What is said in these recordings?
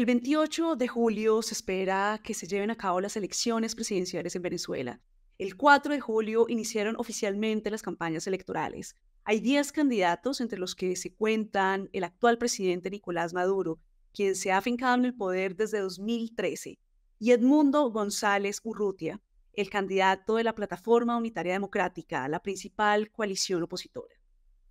El 28 de julio se espera que se lleven a cabo las elecciones presidenciales en Venezuela. El 4 de julio iniciaron oficialmente las campañas electorales. Hay 10 candidatos entre los que se cuentan el actual presidente Nicolás Maduro, quien se ha afincado en el poder desde 2013, y Edmundo González Urrutia, el candidato de la Plataforma Unitaria Democrática, la principal coalición opositora.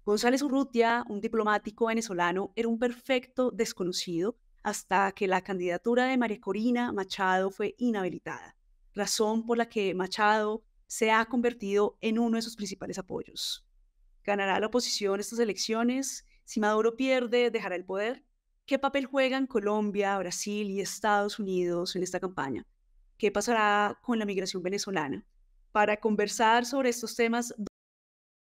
González Urrutia, un diplomático venezolano, era un perfecto desconocido hasta que la candidatura de María Corina Machado fue inhabilitada, razón por la que Machado se ha convertido en uno de sus principales apoyos. ¿Ganará la oposición estas elecciones? Si Maduro pierde, ¿dejará el poder? ¿Qué papel juegan Colombia, Brasil y Estados Unidos en esta campaña? ¿Qué pasará con la migración venezolana? Para conversar sobre estos temas,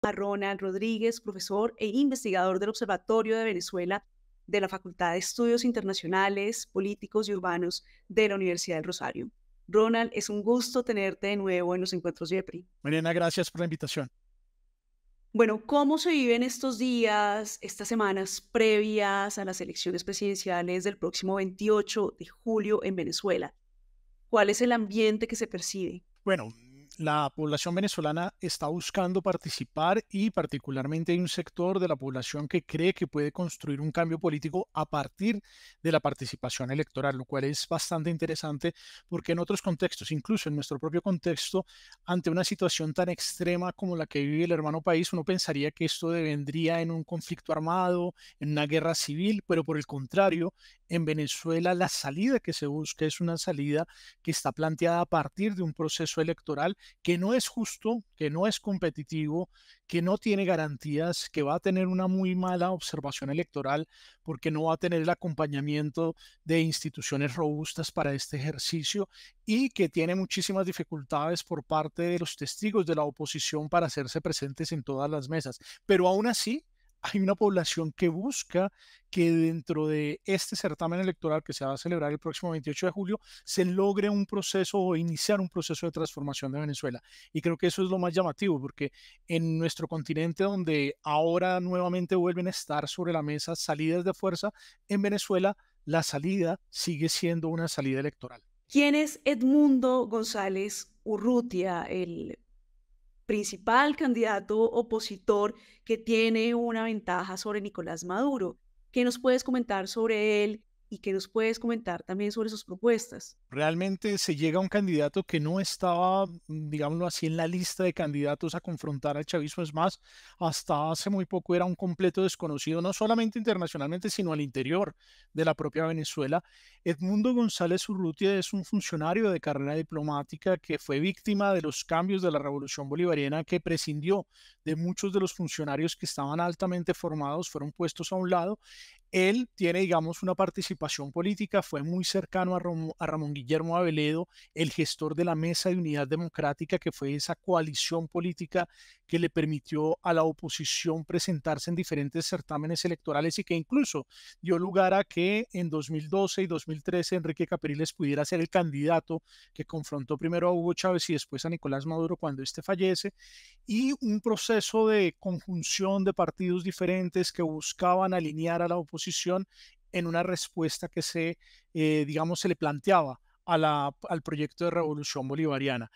a Ronald Rodríguez, profesor e investigador del Observatorio de Venezuela de la Facultad de Estudios Internacionales, Políticos y Urbanos de la Universidad del Rosario. Ronald, es un gusto tenerte de nuevo en los encuentros de EPRI. Mariana, gracias por la invitación. Bueno, ¿cómo se viven estos días, estas semanas previas a las elecciones presidenciales del próximo 28 de julio en Venezuela? ¿Cuál es el ambiente que se percibe? Bueno, la población venezolana está buscando participar y particularmente hay un sector de la población que cree que puede construir un cambio político a partir de la participación electoral, lo cual es bastante interesante porque en otros contextos, incluso en nuestro propio contexto, ante una situación tan extrema como la que vive el hermano país, uno pensaría que esto vendría en un conflicto armado, en una guerra civil, pero por el contrario, en Venezuela la salida que se busca es una salida que está planteada a partir de un proceso electoral que no es justo, que no es competitivo, que no tiene garantías, que va a tener una muy mala observación electoral porque no va a tener el acompañamiento de instituciones robustas para este ejercicio y que tiene muchísimas dificultades por parte de los testigos de la oposición para hacerse presentes en todas las mesas. Pero aún así, hay una población que busca que dentro de este certamen electoral que se va a celebrar el próximo 28 de julio se logre un proceso o iniciar un proceso de transformación de Venezuela. Y creo que eso es lo más llamativo, porque en nuestro continente donde ahora nuevamente vuelven a estar sobre la mesa salidas de fuerza, en Venezuela la salida sigue siendo una salida electoral. ¿Quién es Edmundo González Urrutia, el principal candidato opositor que tiene una ventaja sobre Nicolás Maduro. ¿Qué nos puedes comentar sobre él? y que nos puedes comentar también sobre sus propuestas. Realmente se llega a un candidato que no estaba, mm, digámoslo así, en la lista de candidatos a confrontar al chavismo. Es más, hasta hace muy poco era un completo desconocido, no solamente internacionalmente, sino al interior de la propia Venezuela. Edmundo González Urrutia es un funcionario de carrera diplomática que fue víctima de los cambios de la Revolución Bolivariana que prescindió de muchos de los funcionarios que estaban altamente formados, fueron puestos a un lado. Él tiene, digamos, una participación política fue muy cercano a, Ramón Guillermo Aveledo, el gestor de la Mesa de Unidad Democrática, que fue esa coalición política que le permitió a la oposición presentarse en diferentes certámenes electorales y que incluso dio lugar a que en 2012 y 2013 Enrique Capriles pudiera ser el candidato que confrontó primero a Hugo Chávez y después a Nicolás Maduro cuando este fallece, y un proceso de conjunción de partidos diferentes que buscaban alinear a la oposición en una respuesta que se, eh, digamos, se le planteaba al proyecto de revolución bolivariana.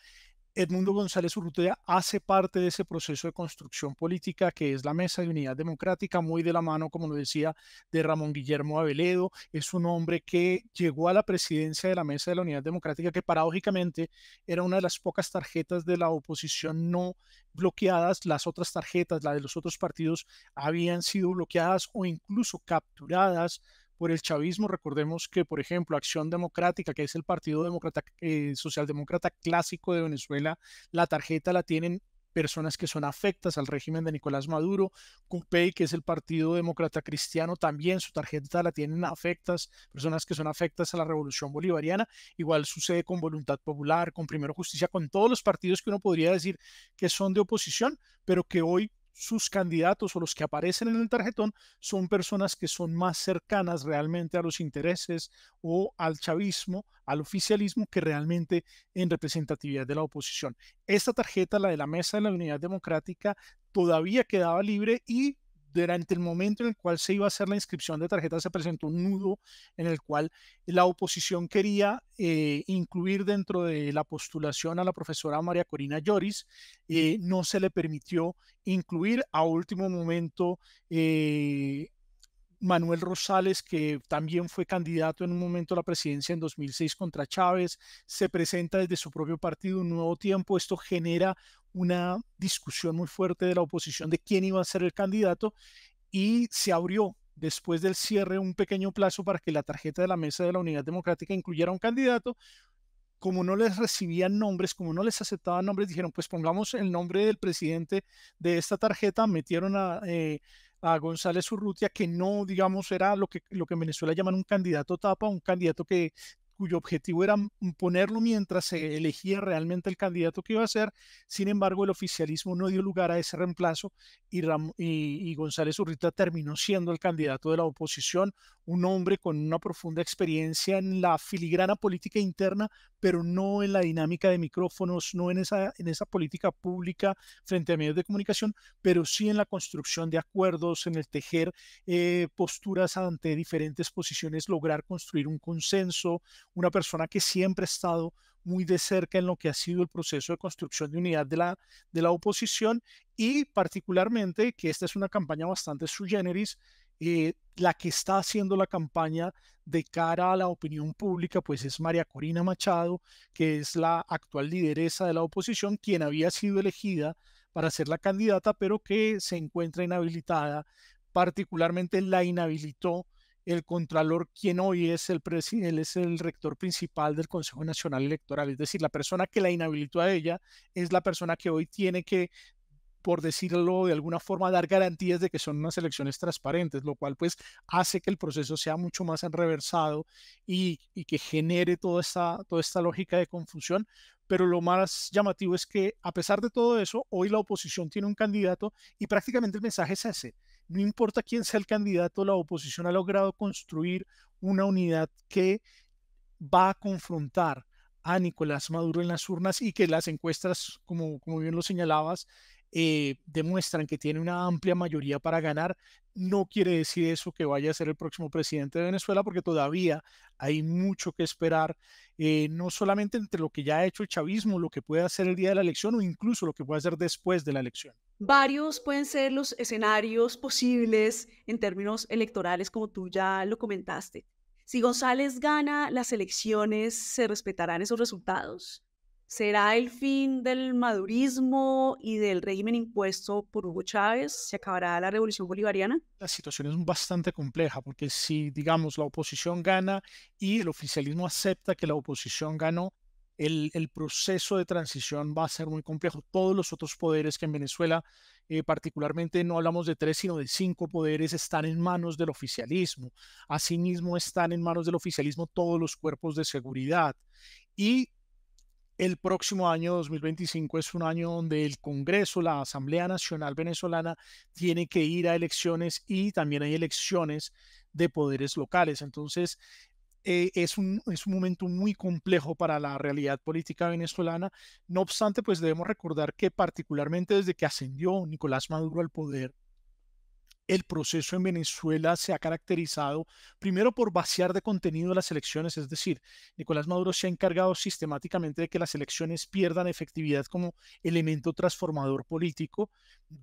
Edmundo González Urrutia hace parte de ese proceso de construcción política que es la Mesa de Unidad Democrática, muy de la mano, como lo decía, de Ramón Guillermo Aveledo. Es un hombre que llegó a la presidencia de la Mesa de la Unidad Democrática, que paradójicamente era una de las pocas tarjetas de la oposición no bloqueadas. Las otras tarjetas, la de los otros partidos, habían sido bloqueadas o incluso capturadas por el chavismo. Recordemos que, por ejemplo, Acción Democrática, que es el Partido eh, Socialdemócrata Clásico de Venezuela, la tarjeta la tienen personas que son afectas al régimen de Nicolás Maduro. CUPEI, que es el Partido Demócrata Cristiano, también su tarjeta la tienen afectas, personas que son afectas a la revolución bolivariana. Igual sucede con Voluntad Popular, con Primero Justicia, con todos los partidos que uno podría decir que son de oposición, pero que hoy sus candidatos o los que aparecen en el tarjetón son personas que son más cercanas realmente a los intereses o al chavismo, al oficialismo, que realmente en representatividad de la oposición. Esta tarjeta, la de la Mesa de la Unidad Democrática, todavía quedaba libre y durante el momento en el cual se iba a hacer la inscripción de tarjetas se presentó un nudo en el cual la oposición quería eh, incluir dentro de la postulación a la profesora María Corina Lloris. Eh, no se le permitió incluir a último momento. Eh, Manuel Rosales, que también fue candidato en un momento a la presidencia en 2006 contra Chávez, se presenta desde su propio partido un nuevo tiempo. Esto genera una discusión muy fuerte de la oposición de quién iba a ser el candidato y se abrió después del cierre un pequeño plazo para que la tarjeta de la mesa de la Unidad Democrática incluyera un candidato. Como no les recibían nombres, como no les aceptaban nombres, dijeron, pues pongamos el nombre del presidente de esta tarjeta, metieron a... Eh, a González Urrutia, que no, digamos, era lo que, lo que en Venezuela llaman un candidato tapa, un candidato que cuyo objetivo era ponerlo mientras se elegía realmente el candidato que iba a ser. Sin embargo, el oficialismo no dio lugar a ese reemplazo y, y, González Urrutia terminó siendo el candidato de la oposición, un hombre con una profunda experiencia en la filigrana política interna, pero no en la dinámica de micrófonos, no en esa, en esa política pública frente a medios de comunicación, pero sí en la construcción de acuerdos, en el tejer eh, posturas ante diferentes posiciones, lograr construir un consenso, una persona que siempre ha estado muy de cerca en lo que ha sido el proceso de construcción de unidad de la, de la oposición y particularmente que esta es una campaña bastante sui generis eh, la que está haciendo la campaña de cara a la opinión pública, pues es María Corina Machado, que es la actual lideresa de la oposición, quien había sido elegida para ser la candidata, pero que se encuentra inhabilitada. Particularmente la inhabilitó el contralor, quien hoy es el, es el rector principal del Consejo Nacional Electoral, es decir, la persona que la inhabilitó a ella es la persona que hoy tiene que por decirlo de alguna forma, dar garantías de que son unas elecciones transparentes, lo cual pues hace que el proceso sea mucho más enreversado y, y que genere toda esta, toda esta lógica de confusión. Pero lo más llamativo es que a pesar de todo eso, hoy la oposición tiene un candidato y prácticamente el mensaje es ese. No importa quién sea el candidato, la oposición ha logrado construir una unidad que va a confrontar a Nicolás Maduro en las urnas y que las encuestas, como, como bien lo señalabas, eh, demuestran que tiene una amplia mayoría para ganar, no quiere decir eso que vaya a ser el próximo presidente de Venezuela, porque todavía hay mucho que esperar, eh, no solamente entre lo que ya ha hecho el chavismo, lo que puede hacer el día de la elección o incluso lo que puede hacer después de la elección. Varios pueden ser los escenarios posibles en términos electorales, como tú ya lo comentaste. Si González gana las elecciones, ¿se respetarán esos resultados? ¿Será el fin del madurismo y del régimen impuesto por Hugo Chávez? ¿Se acabará la revolución bolivariana? La situación es bastante compleja porque si, digamos, la oposición gana y el oficialismo acepta que la oposición ganó, el, proceso de transición va a ser muy complejo. Todos los otros poderes que en Venezuela, eh, particularmente no hablamos de tres, sino de cinco poderes, están en manos del oficialismo. Asimismo, están en manos del oficialismo todos los cuerpos de seguridad. Y el próximo año 2025 es un año donde el Congreso, la Asamblea Nacional Venezolana, tiene que ir a elecciones y también hay elecciones de poderes locales. Entonces, eh, es, un, es un momento muy complejo para la realidad política venezolana. No obstante, pues debemos recordar que particularmente desde que ascendió Nicolás Maduro al poder, el proceso en Venezuela se ha caracterizado primero por vaciar de contenido las elecciones, es decir, Nicolás Maduro se ha encargado sistemáticamente de que las elecciones pierdan efectividad como elemento transformador político,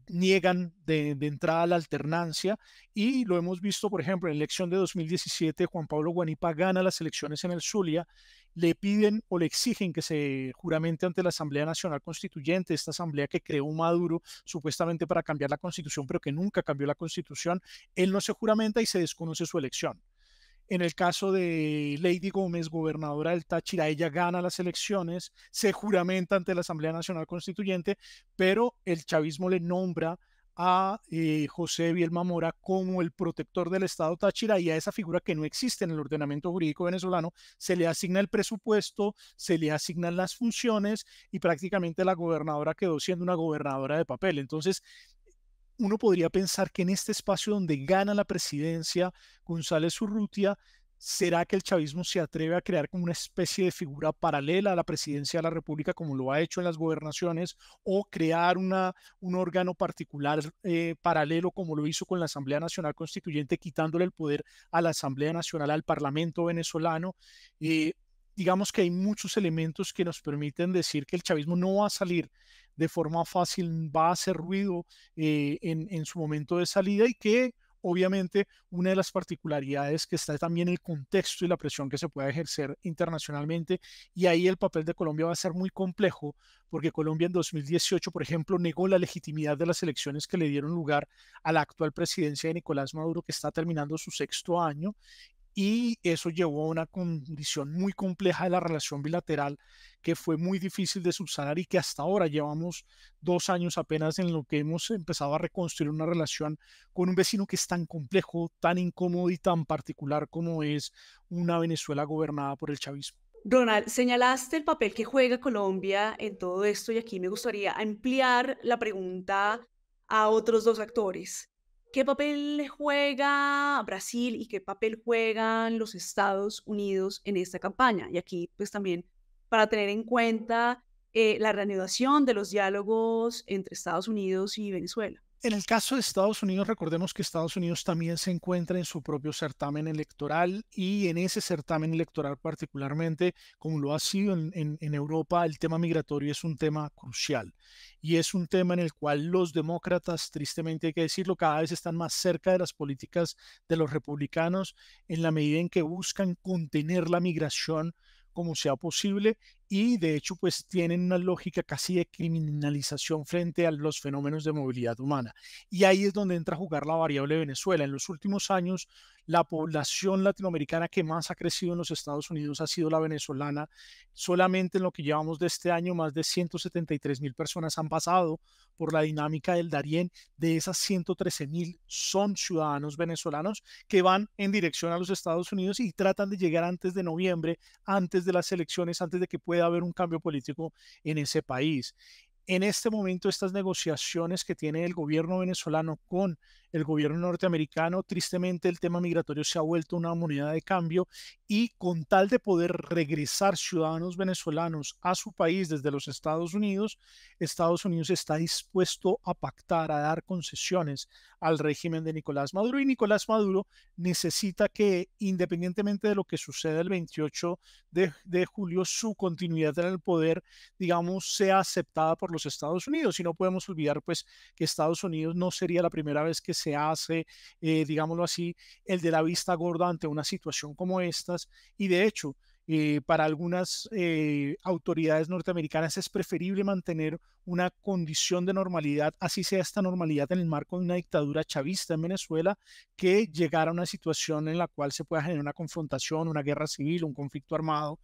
niegan de, entrada la alternancia y lo hemos visto, por ejemplo, en la elección de 2017, Juan Pablo Guanipa gana las elecciones en el Zulia le piden o le exigen que se juramente ante la Asamblea Nacional Constituyente, esta asamblea que creó Maduro supuestamente para cambiar la constitución, pero que nunca cambió la constitución, él no se juramenta y se desconoce su elección. En el caso de Lady Gómez, gobernadora del Táchira, ella gana las elecciones, se juramenta ante la Asamblea Nacional Constituyente, pero el chavismo le nombra a eh, José Bielma Mora como el protector del Estado Táchira y a esa figura que no existe en el ordenamiento jurídico venezolano, se le asigna el presupuesto, se le asignan las funciones y prácticamente la gobernadora quedó siendo una gobernadora de papel. Entonces, uno podría pensar que en este espacio donde gana la presidencia González Urrutia, ¿Será que el chavismo se atreve a crear como una especie de figura paralela a la presidencia de la República, como lo ha hecho en las gobernaciones, o crear una, un órgano particular eh, paralelo, como lo hizo con la Asamblea Nacional Constituyente, quitándole el poder a la Asamblea Nacional, al Parlamento venezolano? Eh, digamos que hay muchos elementos que nos permiten decir que el chavismo no va a salir de forma fácil, va a hacer ruido eh, en, en su momento de salida y que obviamente una de las particularidades que está también el contexto y la presión que se pueda ejercer internacionalmente y ahí el papel de Colombia va a ser muy complejo porque Colombia en 2018, por ejemplo, negó la legitimidad de las elecciones que le dieron lugar a la actual presidencia de Nicolás Maduro que está terminando su sexto año y eso llevó a una condición muy compleja de la relación bilateral que fue muy difícil de subsanar y que hasta ahora llevamos dos años apenas en lo que hemos empezado a reconstruir una relación con un vecino que es tan complejo, tan incómodo y tan particular como es una Venezuela gobernada por el chavismo. Ronald, señalaste el papel que juega Colombia en todo esto y aquí me gustaría ampliar la pregunta a otros dos actores. ¿Qué papel juega Brasil y qué papel juegan los Estados Unidos en esta campaña? Y aquí, pues también para tener en cuenta eh, la reanudación de los diálogos entre Estados Unidos y Venezuela. En el caso de Estados Unidos, recordemos que Estados Unidos también se encuentra en su propio certamen electoral y en ese certamen electoral particularmente, como lo ha sido en, Europa, el tema migratorio es un tema crucial y es un tema en el cual los demócratas, tristemente hay que decirlo, cada vez están más cerca de las políticas de los republicanos en la medida en que buscan contener la migración como sea posible y de hecho pues tienen una lógica casi de criminalización frente a los fenómenos de movilidad humana. Y ahí es donde entra a jugar la variable Venezuela. En los últimos años, la población latinoamericana que más ha crecido en los Estados Unidos ha sido la venezolana. Solamente en lo que llevamos de este año, más de 173 mil personas han pasado por la dinámica del Darién. De esas 113 mil son ciudadanos venezolanos que van en dirección a los Estados Unidos y tratan de llegar antes de noviembre, antes de las elecciones, antes de que puedan Puede haber un cambio político en ese país. En este momento, estas negociaciones que tiene el gobierno venezolano con el gobierno norteamericano, tristemente el tema migratorio se ha vuelto una moneda de cambio y con tal de poder regresar ciudadanos venezolanos a su país desde los Estados Unidos, Estados Unidos está dispuesto a pactar, a dar concesiones al régimen de Nicolás Maduro y Nicolás Maduro necesita que independientemente de lo que suceda el 28 de, de julio, su continuidad en el poder, digamos, sea aceptada por los Estados Unidos. Y no podemos olvidar pues que Estados Unidos no sería la primera vez que se se hace, eh, digámoslo así, el de la vista gorda ante una situación como estas. Y de hecho, eh, para algunas eh, autoridades norteamericanas es preferible mantener una condición de normalidad, así sea esta normalidad en el marco de una dictadura chavista en Venezuela, que llegar a una situación en la cual se pueda generar una confrontación, una guerra civil, un conflicto armado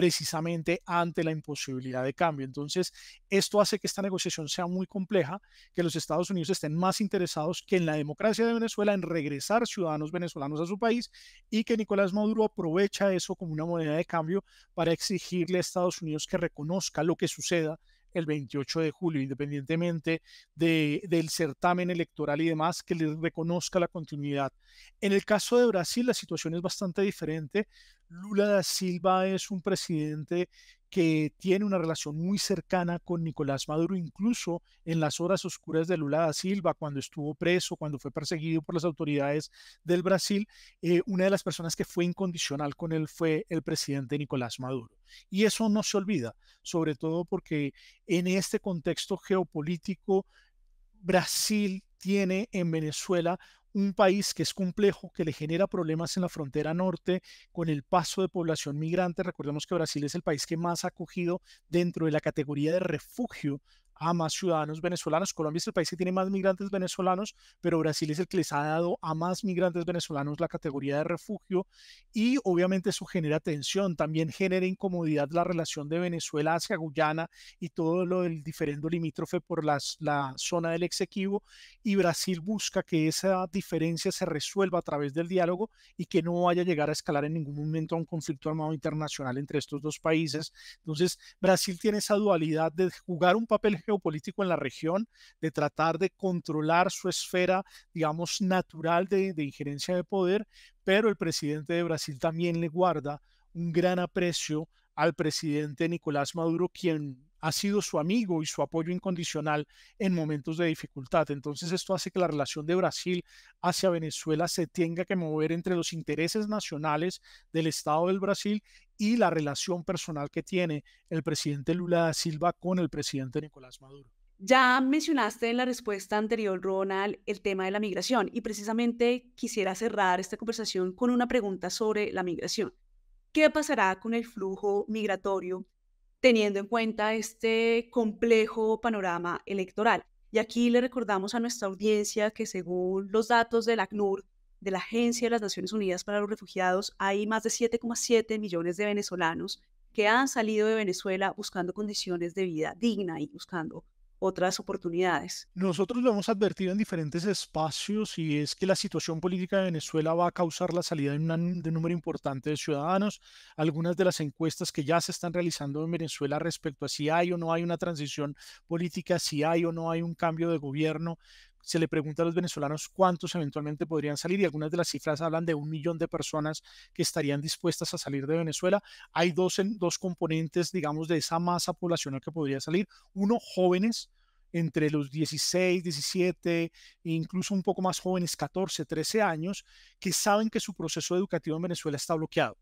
precisamente ante la imposibilidad de cambio. Entonces, esto hace que esta negociación sea muy compleja, que los Estados Unidos estén más interesados que en la democracia de Venezuela, en regresar ciudadanos venezolanos a su país y que Nicolás Maduro aprovecha eso como una moneda de cambio para exigirle a Estados Unidos que reconozca lo que suceda el 28 de julio, independientemente del certamen electoral y demás, que le reconozca la continuidad. En el caso de Brasil, la situación es bastante diferente. Lula da Silva es un presidente que tiene una relación muy cercana con Nicolás Maduro, incluso en las horas oscuras de Lula da Silva, cuando estuvo preso, cuando fue perseguido por las autoridades del Brasil, eh, una de las personas que fue incondicional con él fue el presidente Nicolás Maduro. Y eso no se olvida, sobre todo porque en este contexto geopolítico, Brasil tiene en Venezuela un país que es complejo, que le genera problemas en la frontera norte con el paso de población migrante. Recordemos que Brasil es el país que más ha acogido dentro de la categoría de refugio a más ciudadanos venezolanos. Colombia es el país que tiene más migrantes venezolanos, pero Brasil es el que les ha dado a más migrantes venezolanos la categoría de refugio y obviamente eso genera tensión, también genera incomodidad la relación de Venezuela hacia Guyana y todo lo del diferendo limítrofe por las, la zona del exequivo y Brasil busca que esa diferencia se resuelva a través del diálogo y que no vaya a llegar a escalar en ningún momento a un conflicto armado internacional entre estos dos países. Entonces, Brasil tiene esa dualidad de jugar un papel político en la región, de tratar de controlar su esfera, digamos, natural de, de injerencia de poder, pero el presidente de Brasil también le guarda un gran aprecio al presidente Nicolás Maduro, quien ha sido su amigo y su apoyo incondicional en momentos de dificultad. Entonces esto hace que la relación de Brasil hacia Venezuela se tenga que mover entre los intereses nacionales del Estado del Brasil y la relación personal que tiene el presidente Lula Silva con el presidente Nicolás Maduro. Ya mencionaste en la respuesta anterior, Ronald, el tema de la migración y precisamente quisiera cerrar esta conversación con una pregunta sobre la migración. ¿Qué pasará con el flujo migratorio teniendo en cuenta este complejo panorama electoral? Y aquí le recordamos a nuestra audiencia que según los datos del ACNUR, de la Agencia de las Naciones Unidas para los Refugiados, hay más de 7,7 millones de venezolanos que han salido de Venezuela buscando condiciones de vida digna y buscando otras oportunidades. Nosotros lo hemos advertido en diferentes espacios y es que la situación política de Venezuela va a causar la salida de, un número importante de ciudadanos. Algunas de las encuestas que ya se están realizando en Venezuela respecto a si hay o no hay una transición política, si hay o no hay un cambio de gobierno, se le pregunta a los venezolanos cuántos eventualmente podrían salir y algunas de las cifras hablan de un millón de personas que estarían dispuestas a salir de Venezuela. Hay dos, dos componentes, digamos, de esa masa poblacional que podría salir. Uno, jóvenes entre los 16, 17, e incluso un poco más jóvenes, 14, 13 años, que saben que su proceso educativo en Venezuela está bloqueado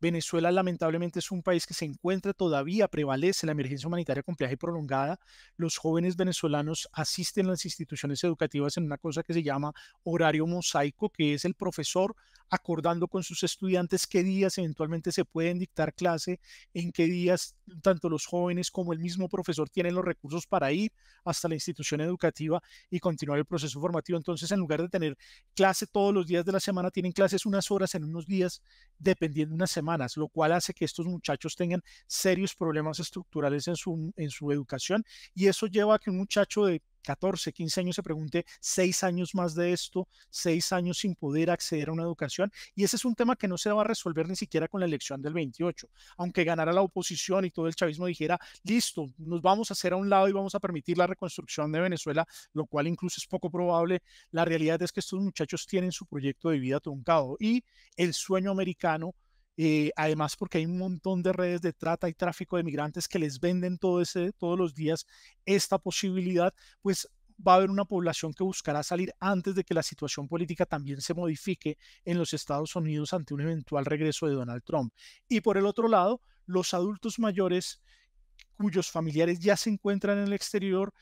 Venezuela lamentablemente es un país que se encuentra todavía, prevalece la emergencia humanitaria compleja y prolongada. Los jóvenes venezolanos asisten a las instituciones educativas en una cosa que se llama horario mosaico, que es el profesor acordando con sus estudiantes qué días eventualmente se pueden dictar clase, en qué días tanto los jóvenes como el mismo profesor tienen los recursos para ir hasta la institución educativa y continuar el proceso formativo. Entonces, en lugar de tener clase todos los días de la semana, tienen clases unas horas en unos días, dependiendo de una semana lo cual hace que estos muchachos tengan serios problemas estructurales en su, en su educación y eso lleva a que un muchacho de 14, 15 años se pregunte seis años más de esto, seis años sin poder acceder a una educación. Y ese es un tema que no se va a resolver ni siquiera con la elección del 28. Aunque ganara la oposición y todo el chavismo dijera, listo, nos vamos a hacer a un lado y vamos a permitir la reconstrucción de Venezuela, lo cual incluso es poco probable, la realidad es que estos muchachos tienen su proyecto de vida truncado y el sueño americano eh, además, porque hay un montón de redes de trata y tráfico de migrantes que les venden todos los días esta posibilidad, pues va a haber una población que buscará salir antes de que la situación política también se modifique en los Estados Unidos ante un eventual regreso de Donald Trump. Y por el otro lado, los adultos mayores cuyos familiares ya se encuentran en el exterior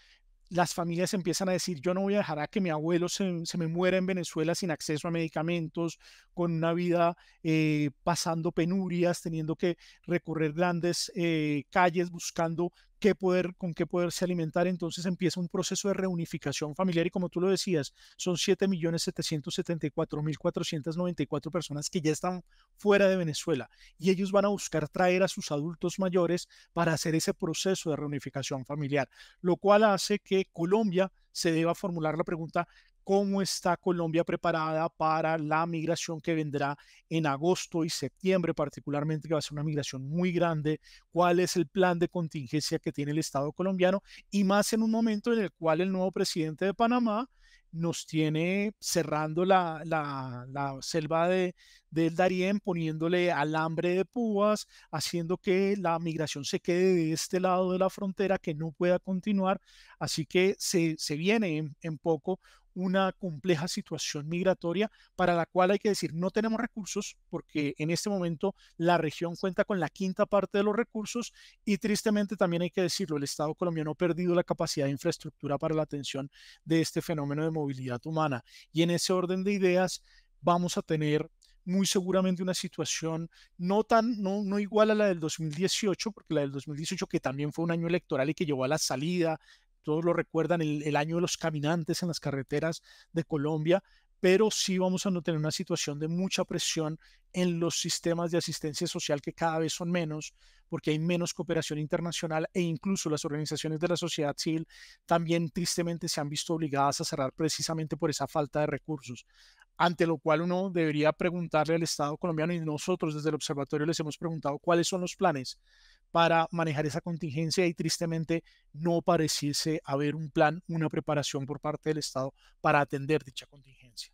las familias empiezan a decir, yo no voy a dejar a que mi abuelo se, me muera en Venezuela sin acceso a medicamentos, con una vida eh, pasando penurias, teniendo que recorrer grandes eh, calles buscando poder, con qué poderse alimentar. Entonces empieza un proceso de reunificación familiar y como tú lo decías, son 7.774.494 personas que ya están fuera de Venezuela y ellos van a buscar traer a sus adultos mayores para hacer ese proceso de reunificación familiar, lo cual hace que Colombia se deba formular la pregunta, cómo está Colombia preparada para la migración que vendrá en agosto y septiembre, particularmente que va a ser una migración muy grande, cuál es el plan de contingencia que tiene el Estado colombiano y más en un momento en el cual el nuevo presidente de Panamá nos tiene cerrando la, la, selva de, del Darién, poniéndole alambre de púas, haciendo que la migración se quede de este lado de la frontera, que no pueda continuar. Así que se, se viene en poco una compleja situación migratoria para la cual hay que decir no tenemos recursos porque en este momento la región cuenta con la quinta parte de los recursos y tristemente también hay que decirlo, el Estado colombiano ha perdido la capacidad de infraestructura para la atención de este fenómeno de movilidad humana. Y en ese orden de ideas vamos a tener muy seguramente una situación no tan no, igual a la del 2018 porque la del 2018 que también fue un año electoral y que llevó a la salida todos lo recuerdan, el, año de los caminantes en las carreteras de Colombia, pero sí vamos a tener una situación de mucha presión en los sistemas de asistencia social que cada vez son menos, porque hay menos cooperación internacional e incluso las organizaciones de la sociedad civil también tristemente se han visto obligadas a cerrar precisamente por esa falta de recursos ante lo cual uno debería preguntarle al Estado colombiano y nosotros desde el observatorio les hemos preguntado cuáles son los planes para manejar esa contingencia y tristemente no pareciese haber un plan, una preparación por parte del Estado para atender dicha contingencia.